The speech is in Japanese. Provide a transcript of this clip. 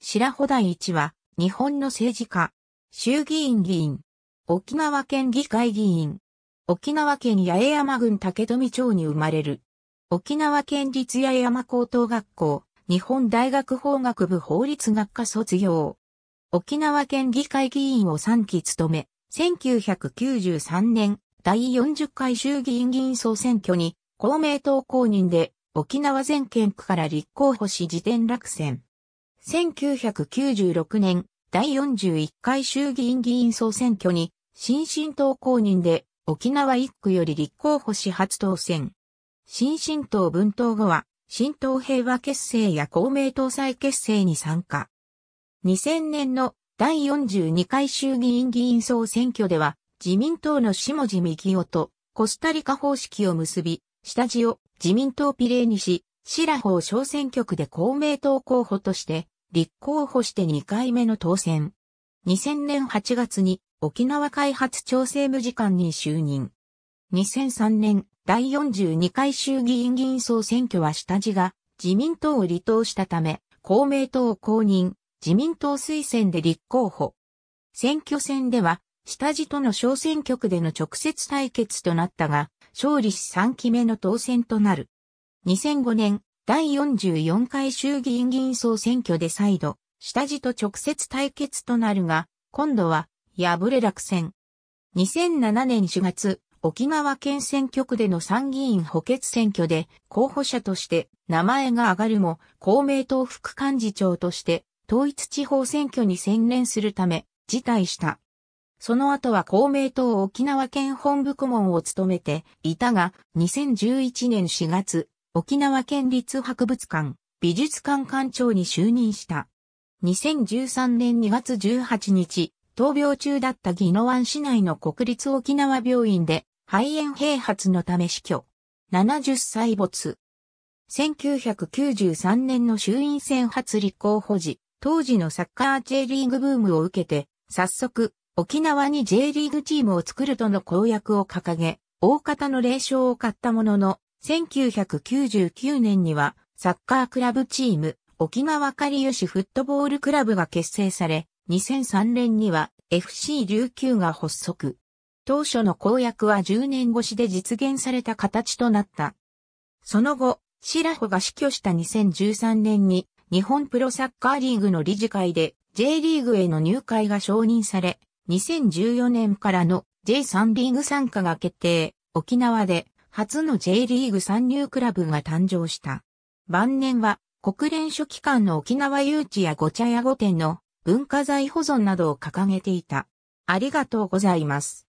白穂第一は、日本の政治家、衆議院議員、沖縄県議会議員、沖縄県八重山郡竹富町に生まれる。沖縄県立八重山高等学校、日本大学法学部法律学科卒業。沖縄県議会議員を3期務め、1993年第40回衆議院議員総選挙に公明党公認で沖縄全県区から立候補し自転落選。1996年、第41回衆議院議員総選挙に、新進党公認で、沖縄1区より立候補し初当選。新進党分党後は、新党平和結成や公明党再結成に参加。2000年の第42回衆議院議員総選挙では、自民党の下地幹夫とコスタリカ方式を結び、下地を自民党比例にし、白鵬小選挙区で公明党候補として、立候補して2回目の当選。2000年8月に沖縄開発調整部次官に就任。2003年第42回衆議院議員総選挙は下地が自民党を離党したため公明党を公認、自民党推薦で立候補。選挙戦では下地との小選挙区での直接対決となったが、勝利し3期目の当選となる。2005年、第44回衆議院議員総選挙で再度、下地と直接対決となるが、今度は、敗れ落選。2007年4月、沖縄県選挙区での参議院補欠選挙で候補者として名前が上がるも公明党副幹事長として統一地方選挙に専念するため辞退した。その後は公明党沖縄県本部顧問を務めていたが2011年4月沖縄県立博物館、美術館館長に就任した。2013年2月18日、闘病中だった宜野湾市内の国立沖縄病院で肺炎併発のため死去。70歳没。1993年の衆院選初立候補時、当時のサッカー J リーグブームを受けて、早速、沖縄に J リーグチームを作るとの公約を掲げ、大方の霊障を買ったものの、1999年にはサッカークラブチーム沖縄かりゆフットボールクラブが結成され、2003年には FC 琉球が発足。当初の公約は10年越しで実現された形となった。その後、白穂が死去した2013年に日本プロサッカーリーグの理事会で J リーグへの入会が承認され、2014年からの J3 リーグ参加が決定。沖縄で初の J リーグ参入クラブが誕生した。晩年は国連書記官の沖縄誘致やご茶屋御殿の文化財保存などを掲げていた。ありがとうございます。